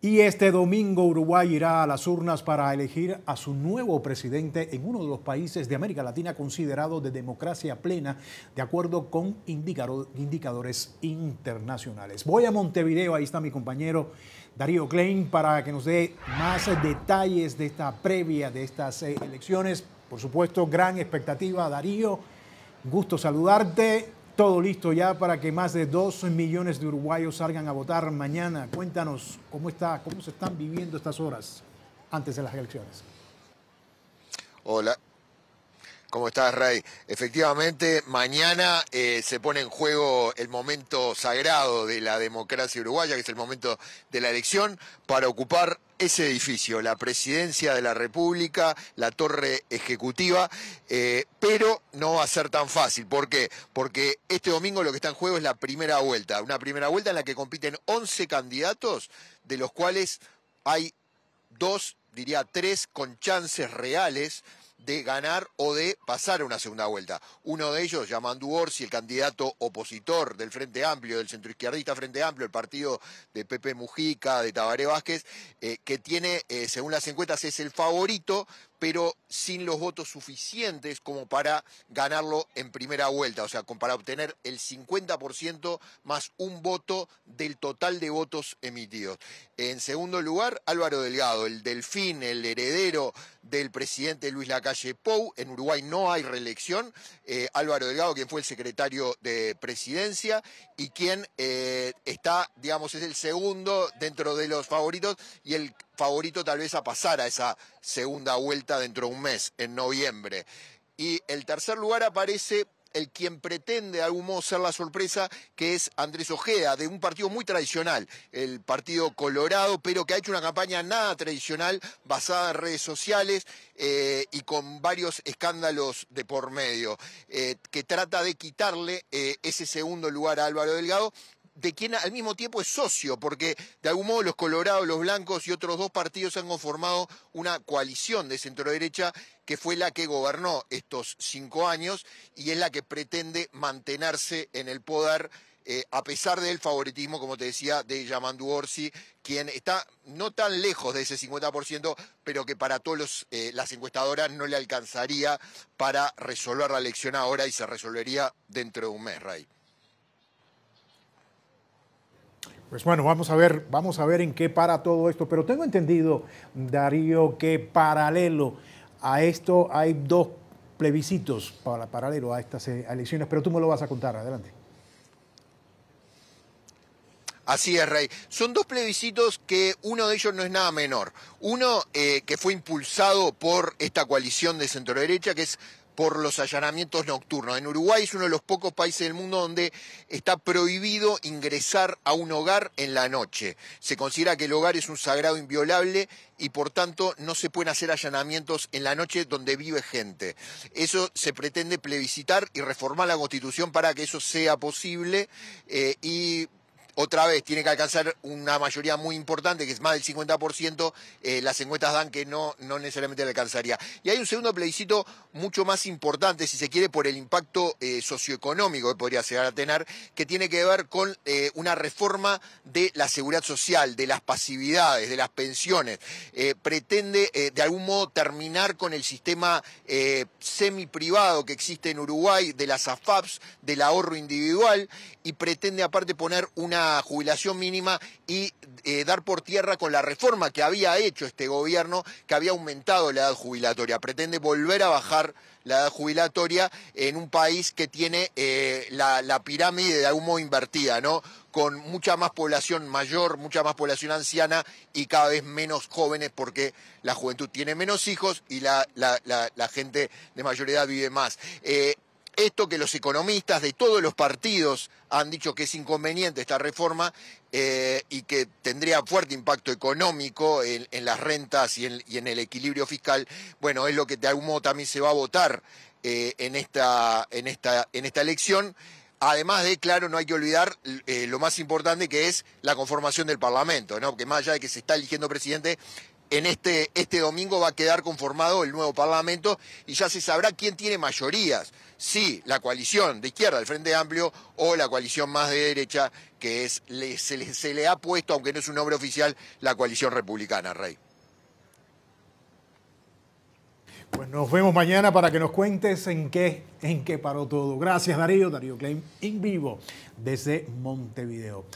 Y este domingo Uruguay irá a las urnas para elegir a su nuevo presidente en uno de los países de América Latina considerado de democracia plena, de acuerdo con indicadores internacionales. Voy a Montevideo, ahí está mi compañero Darío Klein para que nos dé más detalles de esta previa de estas eh, elecciones. Por supuesto, gran expectativa, Darío. Gusto saludarte. Todo listo ya para que más de 12 millones de uruguayos salgan a votar mañana. Cuéntanos cómo está, cómo se están viviendo estas horas antes de las elecciones. Hola, ¿Cómo estás, Ray? Efectivamente, mañana eh, se pone en juego el momento sagrado de la democracia uruguaya, que es el momento de la elección, para ocupar ese edificio, la presidencia de la República, la torre ejecutiva, eh, pero no va a ser tan fácil. ¿Por qué? Porque este domingo lo que está en juego es la primera vuelta, una primera vuelta en la que compiten 11 candidatos, de los cuales hay dos, diría tres, con chances reales de ganar o de pasar a una segunda vuelta. Uno de ellos, Yamandu Orsi, el candidato opositor del Frente Amplio, del centro izquierdista Frente Amplio, el partido de Pepe Mujica, de Tabaré Vázquez, eh, que tiene, eh, según las encuestas, es el favorito, pero sin los votos suficientes como para ganarlo en primera vuelta, o sea, para obtener el 50% más un voto del total de votos emitidos. En segundo lugar, Álvaro Delgado, el delfín, el heredero del presidente Luis Lacalle Pou. En Uruguay no hay reelección. Eh, Álvaro Delgado, quien fue el secretario de presidencia y quien eh, está, digamos, es el segundo dentro de los favoritos y el favorito tal vez a pasar a esa segunda vuelta dentro de un mes, en noviembre. Y el tercer lugar aparece el quien pretende de algún modo ser la sorpresa, que es Andrés Ojeda, de un partido muy tradicional, el Partido Colorado, pero que ha hecho una campaña nada tradicional, basada en redes sociales eh, y con varios escándalos de por medio, eh, que trata de quitarle eh, ese segundo lugar a Álvaro Delgado de quien al mismo tiempo es socio, porque de algún modo los Colorados, los Blancos y otros dos partidos han conformado una coalición de centro-derecha que fue la que gobernó estos cinco años y es la que pretende mantenerse en el poder. Eh, a pesar del favoritismo, como te decía, de Yamandu Orsi, quien está no tan lejos de ese 50%, pero que para todas eh, las encuestadoras no le alcanzaría para resolver la elección ahora y se resolvería dentro de un mes, Ray. Pues bueno, vamos a ver, vamos a ver en qué para todo esto, pero tengo entendido, Darío, que paralelo a esto hay dos plebiscitos para, paralelo a estas eh, elecciones, pero tú me lo vas a contar, adelante. Así es, Rey. Son dos plebiscitos que uno de ellos no es nada menor. Uno eh, que fue impulsado por esta coalición de centro derecha, que es por los allanamientos nocturnos. En Uruguay es uno de los pocos países del mundo donde está prohibido ingresar a un hogar en la noche. Se considera que el hogar es un sagrado inviolable y por tanto no se pueden hacer allanamientos en la noche donde vive gente. Eso se pretende plebiscitar y reformar la Constitución para que eso sea posible eh, y otra vez tiene que alcanzar una mayoría muy importante, que es más del 50%, eh, las encuestas dan que no, no necesariamente alcanzaría. Y hay un segundo plebiscito mucho más importante, si se quiere, por el impacto eh, socioeconómico que podría llegar a tener, que tiene que ver con eh, una reforma de la seguridad social, de las pasividades, de las pensiones. pretende, de algún modo, terminar con el sistema semi-privado que existe en Uruguay, de las AFAPs, del ahorro individual, y pretende, aparte, poner una jubilación mínima y eh, dar por tierra con la reforma que había hecho este gobierno, que había aumentado la edad jubilatoria. Pretende volver a bajar la edad jubilatoria en un país que tiene eh, la, pirámide de algún invertida, ¿no? Con mucha más población mayor, mucha más población anciana y cada vez menos jóvenes porque la juventud tiene menos hijos y la, la, gente de mayor edad vive más. Eh, esto que los economistas de todos los partidos han dicho que es inconveniente esta reforma eh, y que tendría fuerte impacto económico en, las rentas y en, el equilibrio fiscal, bueno, es lo que de algún modo también se va a votar eh, en, esta, en, esta, en esta elección. Además de, claro, no hay que olvidar eh, lo más importante que es la conformación del Parlamento, ¿no? Que más allá de que se está eligiendo presidente, en este, este domingo va a quedar conformado el nuevo Parlamento y ya se sabrá quién tiene mayorías, si la coalición de izquierda, del Frente Amplio, o la coalición más de derecha, que es, se, le, ha puesto, aunque no es un nombre oficial, la coalición republicana, Rey. Pues nos vemos mañana para que nos cuentes en qué, en qué paró todo. Gracias Darío, Darío Klein, en vivo desde Montevideo.